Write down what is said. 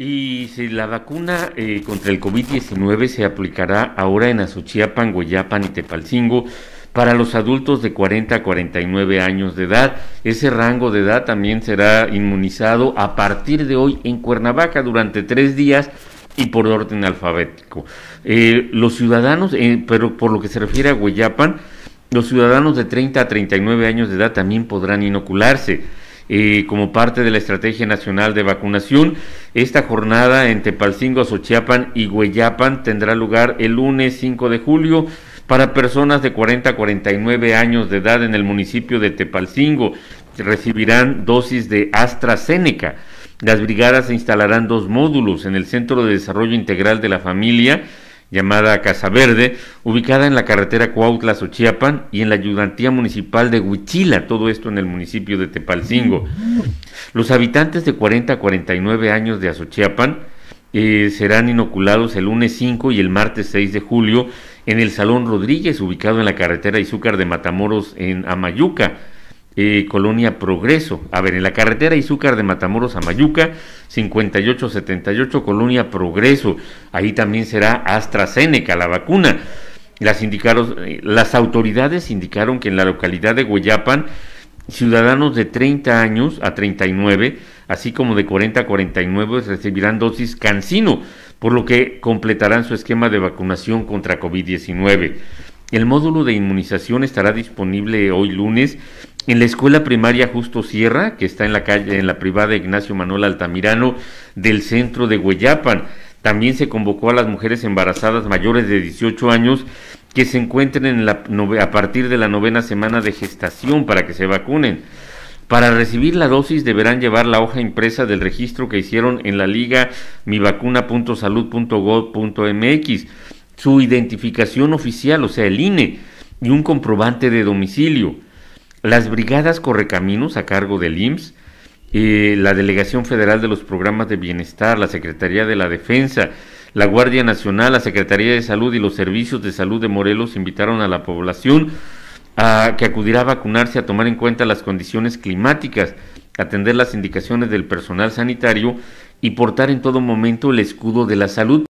Y si la vacuna eh, contra el COVID-19 se aplicará ahora en Azuchiapan, Hueyapan y Tepalcingo para los adultos de 40 a 49 años de edad. Ese rango de edad también será inmunizado a partir de hoy en Cuernavaca durante tres días y por orden alfabético. Eh, los ciudadanos, eh, pero por lo que se refiere a Hueyapan, los ciudadanos de 30 a 39 años de edad también podrán inocularse. Eh, como parte de la Estrategia Nacional de Vacunación. Esta jornada en Tepalcingo, Xochiapan y Hueyapan tendrá lugar el lunes 5 de julio para personas de 40 a 49 años de edad en el municipio de Tepalcingo. Recibirán dosis de AstraZeneca. Las brigadas instalarán dos módulos en el Centro de Desarrollo Integral de la Familia llamada Casa Verde, ubicada en la carretera cuautla azochiapan y en la ayudantía municipal de Huichila, todo esto en el municipio de Tepalcingo. Los habitantes de 40 a 49 años de Azochiapan eh, serán inoculados el lunes 5 y el martes 6 de julio en el Salón Rodríguez, ubicado en la carretera Izúcar de Matamoros en Amayuca eh, Colonia Progreso. A ver, en la carretera Izúcar de Matamoros a Mayuca, 5878, Colonia Progreso. Ahí también será AstraZeneca, la vacuna. Las, indicaron, eh, las autoridades indicaron que en la localidad de Hueyapan, ciudadanos de 30 años a 39, así como de 40 a 49, recibirán dosis Cancino, por lo que completarán su esquema de vacunación contra COVID-19. El módulo de inmunización estará disponible hoy lunes en la escuela primaria Justo Sierra, que está en la calle, en la privada Ignacio Manuel Altamirano del centro de Hueyapan. También se convocó a las mujeres embarazadas mayores de 18 años que se encuentren en la, a partir de la novena semana de gestación para que se vacunen. Para recibir la dosis deberán llevar la hoja impresa del registro que hicieron en la liga mivacuna.salud.gov.mx, su identificación oficial, o sea, el INE, y un comprobante de domicilio las brigadas Correcaminos a cargo del IMSS, eh, la Delegación Federal de los Programas de Bienestar, la Secretaría de la Defensa, la Guardia Nacional, la Secretaría de Salud y los Servicios de Salud de Morelos invitaron a la población a que acudiera a vacunarse, a tomar en cuenta las condiciones climáticas, atender las indicaciones del personal sanitario y portar en todo momento el escudo de la salud.